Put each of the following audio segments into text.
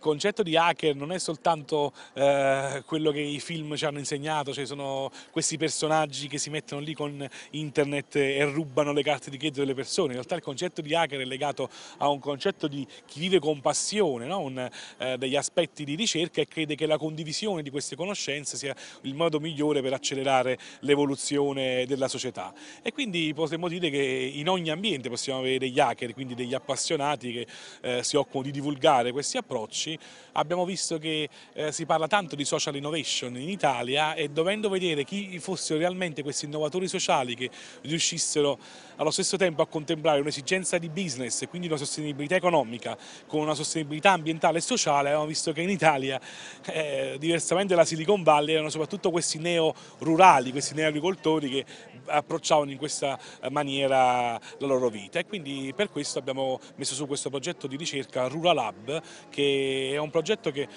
concetto di hacker non è soltanto eh, quello che i film ci hanno insegnato, cioè sono questi personaggi che si mettono lì con internet e rubano le carte di credito delle persone, in realtà il concetto di hacker è legato a un concetto di chi vive con passione, no? un, eh, degli aspetti di ricerca e crede che la condivisione di queste conoscenze sia il modo migliore per accelerare l'evoluzione della società e quindi potremmo dire che in ogni ambiente possiamo avere degli hacker, quindi degli appassionati che eh, si occupano di divulgare questi approcci 2012 abbiamo visto che eh, si parla tanto di social innovation in Italia e dovendo vedere chi fossero realmente questi innovatori sociali che riuscissero allo stesso tempo a contemplare un'esigenza di business e quindi una sostenibilità economica con una sostenibilità ambientale e sociale, abbiamo visto che in Italia, eh, diversamente dalla Silicon Valley, erano soprattutto questi neo rurali, questi neo agricoltori che approcciavano in questa eh, maniera la loro vita e quindi per questo abbiamo messo su questo progetto di ricerca Rural Lab che è un progetto che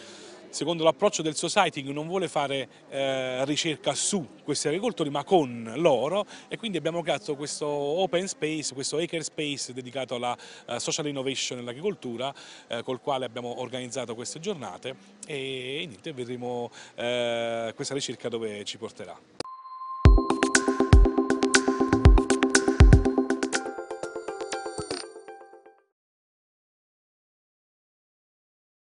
secondo l'approccio del society non vuole fare eh, ricerca su questi agricoltori ma con loro e quindi abbiamo creato questo open space, questo acre space dedicato alla uh, social innovation nell'agricoltura eh, col quale abbiamo organizzato queste giornate e, e niente, vedremo eh, questa ricerca dove ci porterà.